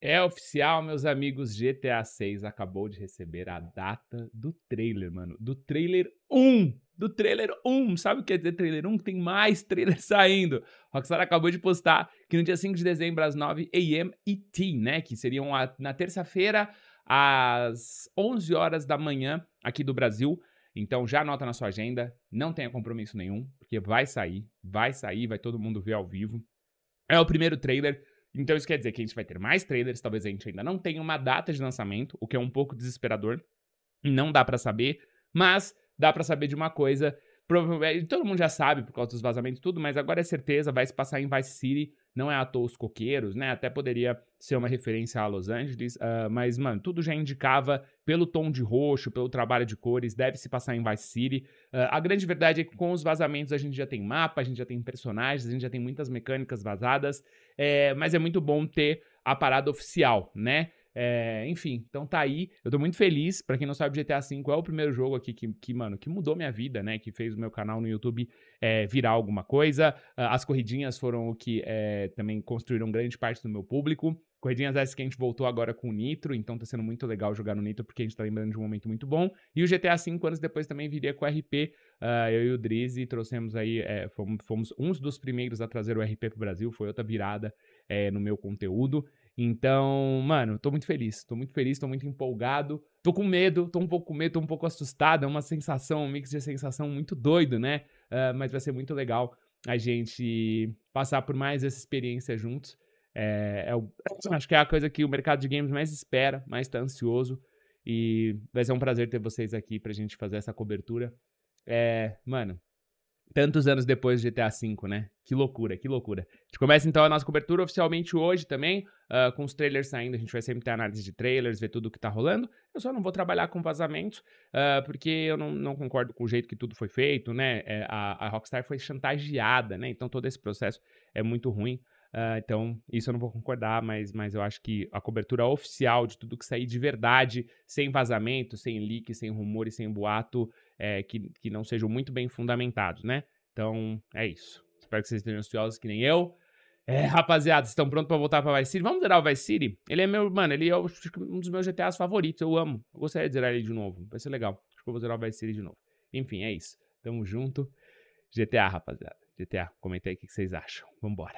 É oficial, meus amigos, GTA 6 acabou de receber a data do trailer, mano. Do trailer 1! Do trailer 1! Sabe o que é dizer trailer 1? Tem mais trailer saindo. Rockstar acabou de postar que no dia 5 de dezembro, às 9 a.m. ET, né? Que seriam a, na terça-feira, às 11 horas da manhã, aqui do Brasil. Então já anota na sua agenda, não tenha compromisso nenhum, porque vai sair, vai sair, vai todo mundo ver ao vivo. É o primeiro trailer então isso quer dizer que a gente vai ter mais trailers, talvez a gente ainda não tenha uma data de lançamento, o que é um pouco desesperador. Não dá para saber, mas dá para saber de uma coisa, é, todo mundo já sabe por causa dos vazamentos e tudo, mas agora é certeza, vai se passar em Vice City não é à toa os coqueiros, né? Até poderia ser uma referência a Los Angeles, uh, mas, mano, tudo já indicava pelo tom de roxo, pelo trabalho de cores, deve se passar em Vice City. Uh, a grande verdade é que com os vazamentos a gente já tem mapa, a gente já tem personagens, a gente já tem muitas mecânicas vazadas, é, mas é muito bom ter a parada oficial, né? É, enfim, então tá aí. Eu tô muito feliz. Para quem não sabe, GTA V é o primeiro jogo aqui que, que, mano, que mudou minha vida, né? Que fez o meu canal no YouTube é, virar alguma coisa. Ah, as corridinhas foram o que é, também construíram grande parte do meu público. Corridinhas S que a gente voltou agora com o Nitro, então tá sendo muito legal jogar no Nitro, porque a gente tá lembrando de um momento muito bom. E o GTA V, anos depois, também viria com o RP. Uh, ah, eu e o Drizzy trouxemos aí, é, fomos, fomos, uns dos primeiros a trazer o RP pro Brasil, foi outra virada é, no meu conteúdo. Então, mano, tô muito feliz, tô muito feliz, tô muito empolgado. Tô com medo, tô um pouco com medo, tô um pouco assustado. É uma sensação, um mix de sensação muito doido, né? Uh, mas vai ser muito legal a gente passar por mais essa experiência juntos. É, é o, assim, acho que é a coisa que o mercado de games mais espera, mais está ansioso. E vai ser um prazer ter vocês aqui pra gente fazer essa cobertura. É, mano, tantos anos depois do GTA V, né? Que loucura, que loucura. A gente começa então a nossa cobertura oficialmente hoje também, uh, com os trailers saindo. A gente vai sempre ter análise de trailers, ver tudo o que tá rolando. Eu só não vou trabalhar com vazamentos, uh, porque eu não, não, concordo com o jeito que tudo foi feito, né? É, a, a Rockstar foi chantageada, né? Então todo esse processo é muito ruim. Uh, então, isso eu não vou concordar, mas, mas eu acho que a cobertura oficial de tudo que sair de verdade, sem vazamento, sem leak, sem rumores, sem boato, é, que, que não sejam muito bem fundamentados, né? Então, é isso. Espero que vocês estejam ansiosos que nem eu. É, rapaziada, estão prontos para voltar para Vice City? Vamos zerar o Vice City? Ele é meu, mano, ele é um dos meus GTAs favoritos, eu amo. Eu gostaria de zerar ele de novo, vai ser legal. Acho que eu vou zerar o Vice City de novo. Enfim, é isso. Tamo junto. GTA, rapaziada. GTA, comenta aí o que vocês acham. Vambora.